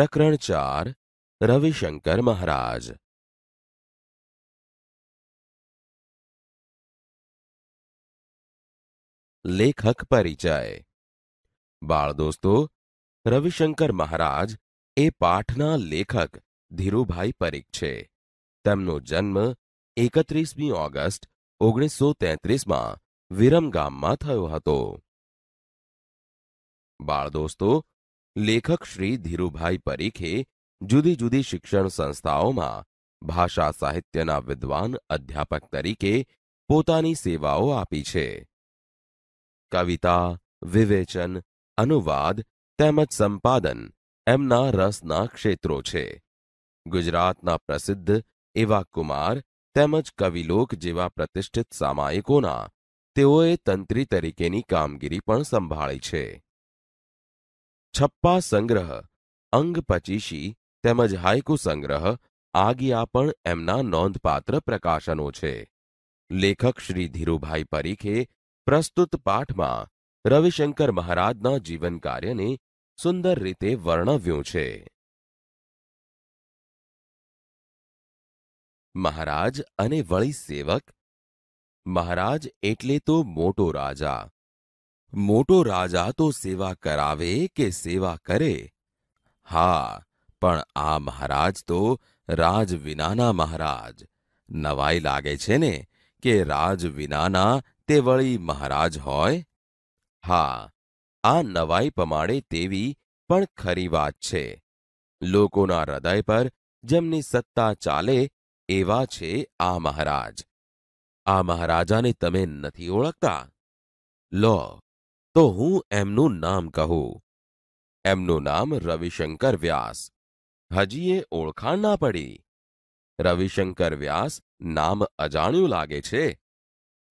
પ્રકરણ ચાર રવિશંકર મહારાજ લેખક પરિચય બાળ દોસ્તો રવિશંકર મહારાજ એ પાઠના લેખક ધીરુભાઈ પરીખ છે તેમનો જન્મ એકત્રીસમી ઓગસ્ટ ઓગણીસો તેત્રીસમાં વિરમગામમાં થયો હતો બાળ દોસ્તો લેખક શ્રી ધીરુભાઈ પરીખે જુદી જુદી શિક્ષણ સંસ્થાઓમાં ભાષા સાહિત્યના વિદ્વાન અધ્યાપક તરીકે પોતાની સેવાઓ આપી છે કવિતા વિવેચન અનુવાદ તેમજ સંપાદન એમના રસના ક્ષેત્રો છે ગુજરાતના પ્રસિદ્ધ એવા કુમાર તેમજ કવિલોક જેવા પ્રતિષ્ઠિત સામાયિકોના તેઓએ તંત્રી તરીકેની કામગીરી પણ સંભાળી છે છપ્પા સંગ્રહ અંગ પચીસી તેમજ હાઇકુ સંગ્રહ આગિયા પણ એમના નોંધપાત્ર પ્રકાશનો છે લેખક શ્રી ધીરુભાઈ પરીખે પ્રસ્તુત પાઠમાં રવિશંકર મહારાજના જીવન કાર્યને સુંદર રીતે વર્ણવ્યું છે મહારાજ અને વળી સેવક મહારાજ એટલે તો મોટો રાજા મોટો રાજા તો સેવા કરાવે કે સેવા કરે હા પણ આ મહારાજ તો રાજ વિનાના મહારાજ નવાઈ લાગે છે ને કે રાજ વિનાના તે વળી મહારાજ હોય હા આ નવાઈ પમાડે તેવી પણ ખરી વાત છે લોકોના હૃદય પર જેમની સત્તા ચાલે એવા છે આ મહારાજ આ મહારાજાને તમે નથી ઓળખતા લો તો હું એમનું નામ કહું એમનું નામ રવિશંકર વ્યાસ હજી એ ઓળખાણ ના પડી રવિશંકર વ્યાસ નામ અજાણ્યું લાગે છે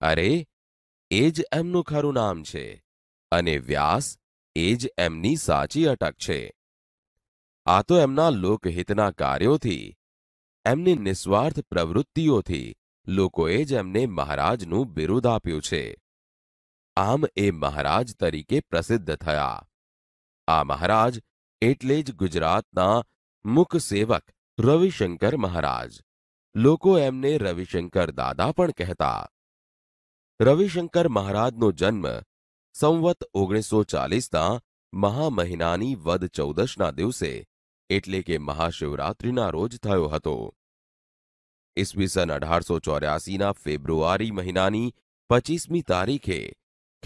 અરે એ જ એમનું ખરું નામ છે અને વ્યાસ એ જ એમની સાચી અટક છે આ તો એમના લોકહિતના કાર્યોથી એમની નિસ્વાર્થ પ્રવૃત્તિઓથી લોકોએ જ એમને મહારાજનું બિરુદ આપ્યું છે આમ એ મહારાજ તરીકે પ્રસિદ્ધ થયા આ મહારાજ એટલે જ ગુજરાતના મુખ સેવક રવિશંકર મહારાજ લોકો એમને રવિશંકર દાદા પણ કહેતા રવિશંકર મહારાજનો જન્મ સંવત ઓગણીસો ચાલીસના મહામહિનાની વદ ચૌદશના દિવસે એટલે કે મહાશિવરાત્રિના રોજ થયો હતો ઈસવીસન અઢારસો ચોર્યાસીના ફેબ્રુઆરી મહિનાની પચીસમી તારીખે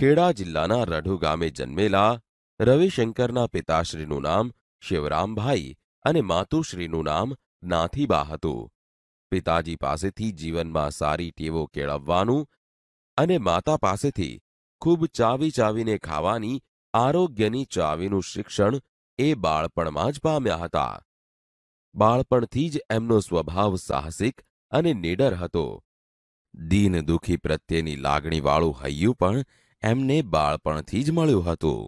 ખેડા જિલ્લાના રઢુ ગામે જન્મેલા રવિશંકરના પિતાશ્રીનું નામ શિવરામભાઈ અને માતુશ્રીનું નામ નાથીબા હતું પિતાજી પાસેથી જીવનમાં સારી ટેવો કેળવવાનું અને માતા પાસેથી ખૂબ ચાવી ચાવીને ખાવાની આરોગ્યની ચાવીનું શિક્ષણ એ બાળપણમાં જ પામ્યા હતા બાળપણથી જ એમનો સ્વભાવ સાહસિક અને નિડર હતો દીન દુખી પ્રત્યેની લાગણીવાળું હૈયું પણ એમને બાળપણથી જ મળ્યું હતું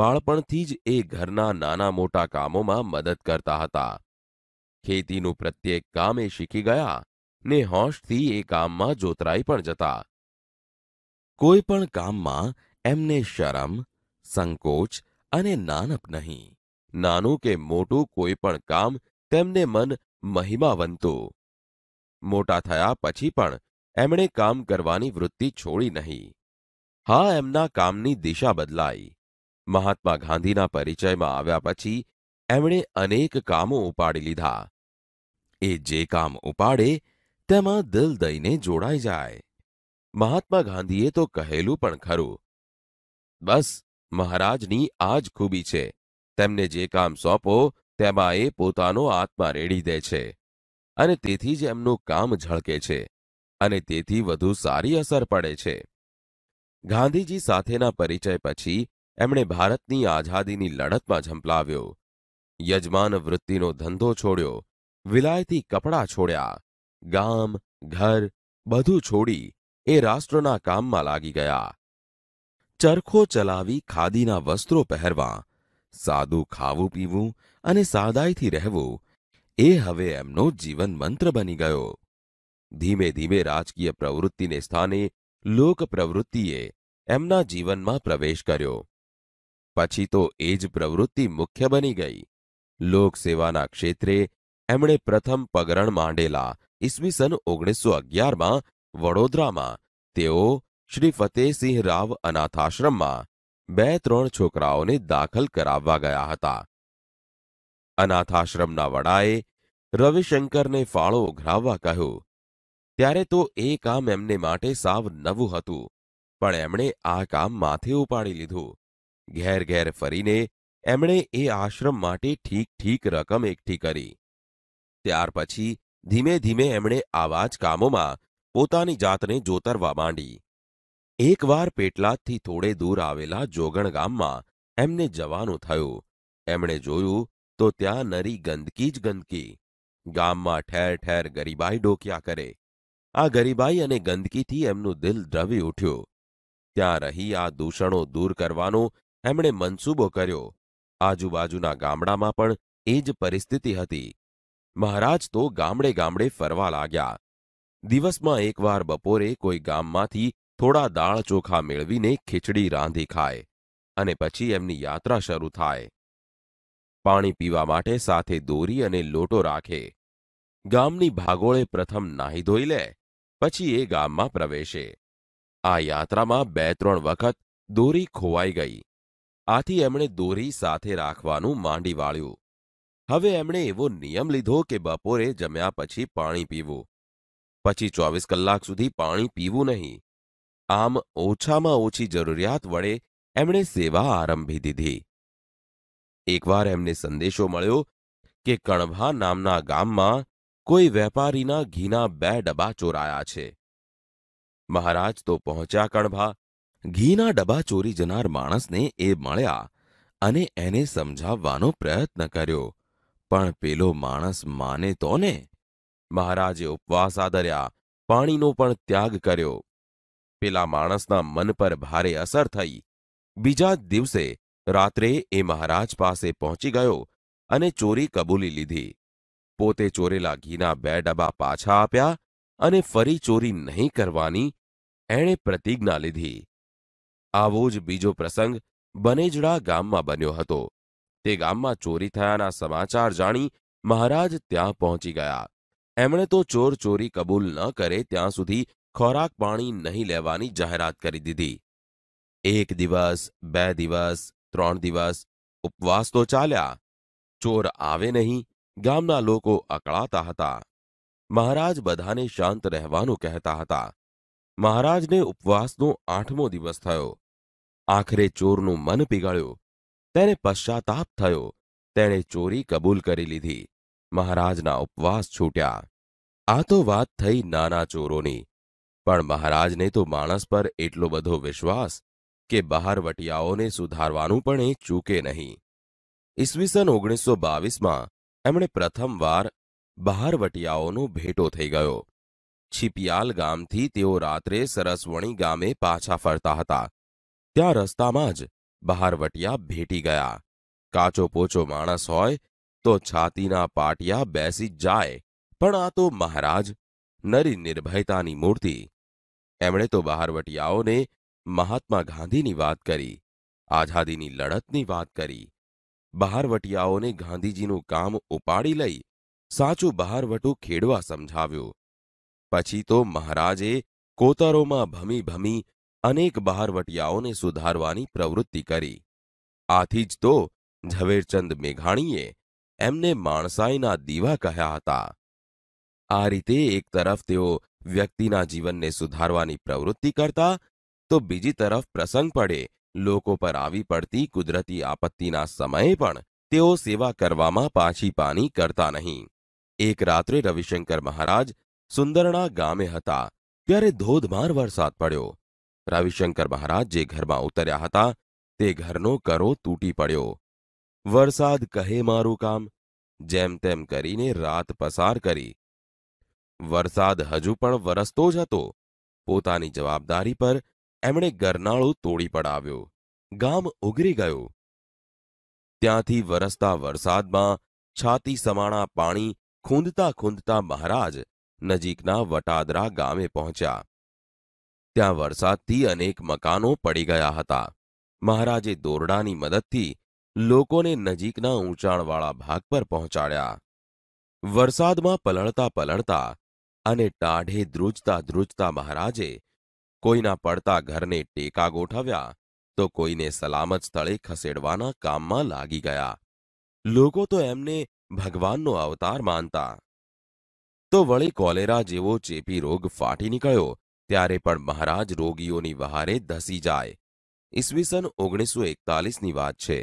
બાળપણથી જ એ ઘરના નાના મોટા કામોમાં મદદ કરતા હતા ખેતીનું પ્રત્યેક કામ એ શીખી ગયા ને હોશથી એ કામમાં જોતરાઈ પણ જતા કોઈ પણ કામમાં એમને શરમ સંકોચ અને નાનપ નહીં નાનું કે મોટું કોઈ પણ કામ તેમને મન મહિમાવંતું મોટા થયા પછી પણ એમણે કામ કરવાની વૃત્તિ છોડી નહીં હા એમના કામની દિશા બદલાઈ મહાત્મા ગાંધીના પરિચયમાં આવ્યા પછી એમણે અનેક કામો ઉપાડી લીધા એ જે કામ ઉપાડે તેમાં દિલ દઈને જોડાઈ જાય મહાત્મા ગાંધીએ તો કહેલું પણ ખરું બસ મહારાજની આ જ ખૂબી છે તેમને જે કામ સોંપો તેમાં એ પોતાનો આત્મા રેડી દે છે અને તેથી જ એમનું કામ ઝળકે છે અને તેથી વધુ સારી અસર પડે છે ગાંધીજી સાથેના પરિચય પછી એમણે ભારતની આઝાદીની લડતમાં ઝંપલાવ્યો યજમાન વૃત્તિનો ધંધો છોડ્યો વિલાયતી કપડાં છોડ્યા ગામ ઘર બધું છોડી એ રાષ્ટ્રના કામમાં લાગી ગયા ચરખો ચલાવી ખાદીના વસ્ત્રો પહેરવા સાદું ખાવું પીવું અને સાદાઈથી રહેવું એ હવે એમનો જીવન મંત્ર બની ગયો ધીમે ધીમે રાજકીય પ્રવૃત્તિને સ્થાને લોક પ્રવૃત્તિએ એમના જીવનમાં પ્રવેશ કર્યો પછી તો એ જ પ્રવૃત્તિ મુખ્ય બની ગઈ લોકસેવાના ક્ષેત્રે એમણે પ્રથમ પગરણ માંડેલા ઈસવીસન ઓગણીસો અગિયારમાં વડોદરામાં તેઓ શ્રી ફતેહસિંહ રાવ અનાથાશ્રમમાં બે ત્રણ છોકરાઓને દાખલ કરાવવા ગયા હતા અનાથાશ્રમના વડાએ રવિશંકરને ફાળો ઉઘરાવવા કહ્યું ત્યારે તો એ કામ એમને માટે સાવ નવું હતું પણ એમણે આ કામ માથે ઉપાડી લીધું ઘેર ઘેર ફરીને એમણે એ આશ્રમ માટે ઠીક ઠીક રકમ એકઠી કરી ત્યાર પછી ધીમે ધીમે એમણે આવા જ કામોમાં પોતાની જાતને જોતરવા માંડી એકવાર પેટલાદથી થોડે દૂર આવેલા જોગણ ગામમાં એમને જવાનું થયું એમણે જોયું તો ત્યાં નરી ગંદકી જ ગંદકી ગામમાં ઠેર ઠેર ગરીબાઈ ડોક્યા કરે આ ગરીબાઈ અને ગંદકીથી એમનું દિલ દ્રવી ઉઠ્યું ત્યાં રહી આ દૂષણો દૂર કરવાનો એમણે મનસૂબો કર્યો આજુબાજુના ગામડામાં પણ એ જ પરિસ્થિતિ હતી મહારાજ તો ગામડે ગામડે ફરવા લાગ્યા દિવસમાં એકવાર બપોરે કોઈ ગામમાંથી થોડા દાળ ચોખા મેળવીને ખીચડી રાંધી ખાય અને પછી એમની યાત્રા શરૂ થાય પાણી પીવા માટે સાથે દોરી અને લોટો રાખે ગામની ભાગોળે પ્રથમ નાહી ધોઈ લે પછી એ ગામમાં પ્રવેશે આ યાત્રામાં બે ત્રણ વખત દોરી ખોવાઈ ગઈ આથી એમણે દોરી સાથે રાખવાનું માંડી વાળ્યું હવે એમણે એવો નિયમ લીધો કે બપોરે જમ્યા પછી પાણી પીવું પછી ચોવીસ કલાક સુધી પાણી પીવું નહીં આમ ઓછામાં ઓછી જરૂરિયાત વડે એમણે સેવા આરંભી દીધી એકવાર એમને સંદેશો મળ્યો કે કણભા નામના ગામમાં કોઈ વેપારીના ઘીના બે ડબ્બા ચોરાયા છે મહારાજ તો પહોંચ્યા કણભા ઘીના ડબ્બા ચોરી જનાર માણસને એ મળ્યા અને એને સમજાવવાનો પ્રયત્ન કર્યો પણ પેલો માણસ માને તો ને મહારાજે ઉપવાસ આદર્યા પાણીનો પણ ત્યાગ કર્યો પેલા માણસના મન પર ભારે અસર થઈ બીજા જ દિવસે રાત્રે એ મહારાજ પાસે પહોંચી ગયો અને ચોરી કબૂલી લીધી પોતે ચોરેલા ઘીના બે ડબ્બા પાછા આપ્યા અને ફરી ચોરી નહીં કરવાની એણે પ્રતિજ્ઞા લીધી આવો જ બીજો પ્રસંગ બનેજડા ગામમાં બન્યો હતો તે ગામમાં ચોરી થયાના સમાચાર જાણી મહારાજ ત્યાં પહોંચી ગયા એમણે તો ચોર ચોરી કબૂલ ન કરે ત્યાં સુધી ખોરાક પાણી નહીં લેવાની જાહેરાત કરી દીધી એક દિવસ બે દિવસ ત્રણ દિવસ ઉપવાસ તો ચાલ્યા ચોર આવે નહીં ગામના લોકો અકળાતા હતા મહારાજ બધાને શાંત રહેવાનું કહેતા હતા મહારાજને ઉપવાસનો આઠમો દિવસ થયો આખરે ચોરનું મન પીગળ્યું તેને પશ્ચાતાપ થયો તેણે ચોરી કબૂલ કરી લીધી મહારાજના ઉપવાસ છૂટ્યા આ તો વાત થઈ નાના ચોરોની પણ મહારાજને તો માણસ પર એટલો બધો વિશ્વાસ કે બહાર બહારવટિયાઓને સુધારવાનું પણ એ ચૂકે નહીં ઈસવીસન ઓગણીસો બાવીસમાં એમણે પ્રથમવાર બહારવટિયાઓનો ભેટો થઈ ગયો છીપિયાલ ગામથી તેઓ રાત્રે સરસવણી ગામે પાછા ફરતા હતા ત્યાં રસ્તામાં જ બહારવટિયા ભેટી ગયા કાચો પોચો માણસ હોય તો છાતીના પાટિયા બેસી જાય પણ આ તો મહારાજ નરી નિર્ભયતાની મૂર્તિ એમણે તો બહારવટિયાઓને મહાત્મા ગાંધીની વાત કરી આઝાદીની લડતની વાત કરી બહારવટિયાઓને ગાંધીજીનું કામ ઉપાડી લઈ સાચું બહારવટું ખેડવા સમજાવ્યું પછી તો મહારાજે કોતરોમાં ભમી ભમી અનેક બહારવટિયાઓને સુધારવાની પ્રવૃત્તિ કરી આથી જ તો ઝવેરચંદ મેઘાણીએ એમને માણસાઈના દીવા કહ્યા હતા આ રીતે એક તરફ તેઓ વ્યક્તિના જીવનને સુધારવાની પ્રવૃત્તિ કરતા તો બીજી તરફ પ્રસંગ પડે લોકો પર આવી પડતી કુદરતી આપત્તિના સમયે પણ તેઓ સેવા કરવામાં પાછી પાની કરતા નહીં એક રાત્રે રવિશંકર મહારાજ સુંદરણા ગામે હતા ત્યારે ધોધમાર વરસાદ પડ્યો રવિશંકર મહારાજ જે ઘરમાં ઉતર્યા હતા તે ઘરનો કરો તૂટી પડ્યો વરસાદ કહે મારું કામ જેમ તેમ કરીને રાત પસાર કરી વરસાદ હજુ પણ વરસતો જ હતો પોતાની જવાબદારી પર એમણે ગરનાળો તોડી પડાવ્યો ગામ ઉગરી ગયું ત્યાંથી વરસતા વરસાદમાં છાતી સમાણા પાણી ખૂંદતા ખૂંદતા મહારાજ નજીકના વટાદરા ગામે પહોંચ્યા ત્યાં વરસાદથી અનેક મકાનો પડી ગયા હતા મહારાજે દોરડાની મદદથી લોકોને નજીકના ઊંચાણવાળા ભાગ પર પહોંચાડ્યા વરસાદમાં પલળતા પલળતા અને ટાઢે ધ્રુજતા ધ્રુજતા મહારાજે કોઈના પડતા ઘરને ટેકા ગોઠવ્યા તો કોઈને સલામત સ્થળે ખસેડવાના કામમાં લાગી ગયા લોકો તો એમને ભગવાનનો અવતાર માનતા તો વળી કોલેરા જેવો ચેપી રોગ ફાટી નીકળ્યો ત્યારે પણ મહારાજ રોગીઓની વહારે ધસી જાય ઈસવીસન ઓગણીસો એકતાલીસની વાત છે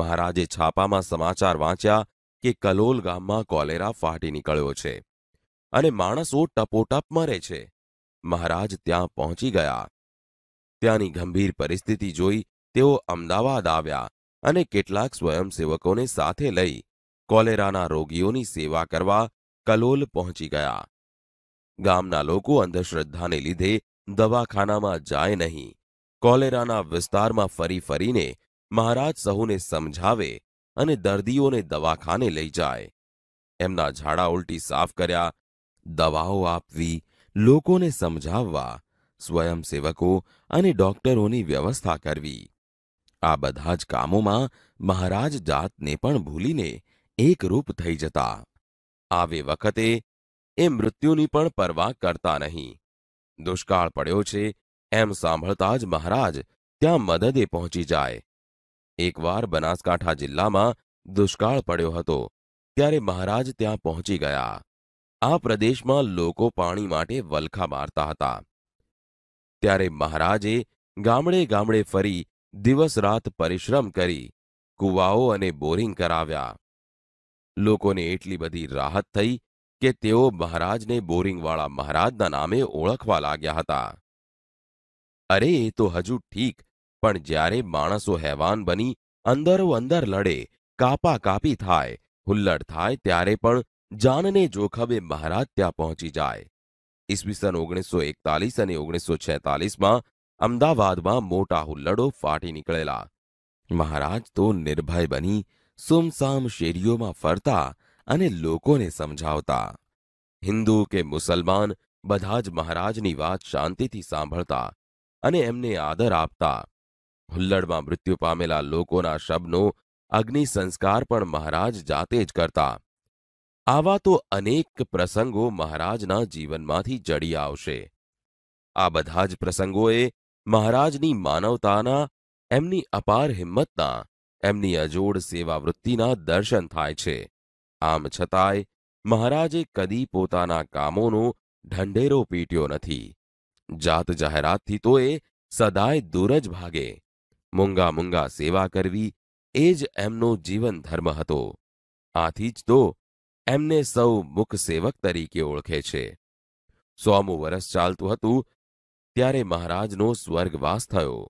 મહારાજે છાપામાં સમાચાર વાંચ્યા કે કલોલ ગામમાં કોલેરા ફાટી નીકળ્યો છે અને માણસો ટપોટપ મરે છે મહારાજ ત્યાં પહોંચી ગયા ત્યાંની ગંભીર પરિસ્થિતિ જોઈ તેઓ અમદાવાદ આવ્યા અને કેટલાક સ્વયંસેવકોને સાથે લઈ કોલેરાના રોગીઓની સેવા કરવા કલોલ પહોંચી ગયા ગામના લોકો અંધશ્રદ્ધાને લીધે દવાખાનામાં જાય નહીં કોલેરાના વિસ્તારમાં ફરી ફરીને મહારાજ સહુને સમજાવે અને દર્દીઓને દવાખાને લઈ જાય એમના ઝાડા ઉલટી સાફ કર્યા દવાઓ આપવી લોકોને સમજાવવા સ્વયંસેવકો અને ડોક્ટરોની વ્યવસ્થા કરવી આ બધા જ કામોમાં મહારાજ જાતને પણ ભૂલીને એકરૂપ થઈ જતા આવે વખતે એ મૃત્યુની પણ પરવા કરતા નહીં દુષ્કાળ પડ્યો છે એમ સાંભળતા જ મહારાજ ત્યાં મદદે પહોંચી જાય એકવાર બનાસકાંઠા જિલ્લામાં દુષ્કાળ પડ્યો હતો ત્યારે મહારાજ ત્યાં પહોંચી ગયા આ પ્રદેશમાં લોકો પાણી માટે વલખા મારતા હતા ત્યારે મહારાજે ગામડે ગામડે ફરી દિવસ રાત પરિશ્રમ કરી કુવાઓ અને બોરિંગ કરાવ્યા લોકોને એટલી બધી રાહત થઈ કે તેઓ મહારાજને બોરિંગવાળા મહારાજના નામે ઓળખવા લાગ્યા હતા અરે એ તો હજુ ઠીક પણ જ્યારે માણસો હેવાન બની અંદરો અંદર લડે કાપા કાપી થાય હુલ્લડ થાય ત્યારે પણ જાનને જોખમે મહારાજ ત્યાં પહોંચી જાય ઈસવીસન ઓગણીસો એકતાલીસ અને ઓગણીસો છેતાલીસમાં અમદાવાદમાં મોટા હુલ્લડો ફાટી નીકળેલા મહારાજ તો નિર્ભય બની સુમસામ શેરીઓમાં ફરતા અને લોકોને સમજાવતા હિન્દુ કે મુસલમાન બધા જ મહારાજની વાત શાંતિથી સાંભળતા અને એમને આદર આપતા હુલ્લડમાં મૃત્યુ પામેલા લોકોના શબનો અગ્નિ સંસ્કાર પણ મહારાજ જાતે જ કરતા આવા તો અનેક પ્રસંગો મહારાજના જીવનમાંથી જડી આવશે આ બધા જ પ્રસંગોએ મહારાજની માનવતાના એમની અપાર હિંમતના એમની અજોડ સેવાવૃત્તિના દર્શન થાય છે આમ છતાંય મહારાજે કદી પોતાના કામોનો ઢંઢેરો પીટ્યો નથી જાત જાહેરાતથી તો એ સદાય દૂર જ ભાગે મૂંગા મૂંગા સેવા કરવી એ જ એમનો જીવન ધર્મ હતો આથી જ તો એમને સૌ મુખ સેવક તરીકે ઓળખે છે સોમું વરસ ચાલતું હતું ત્યારે મહારાજનો સ્વર્ગવાસ થયો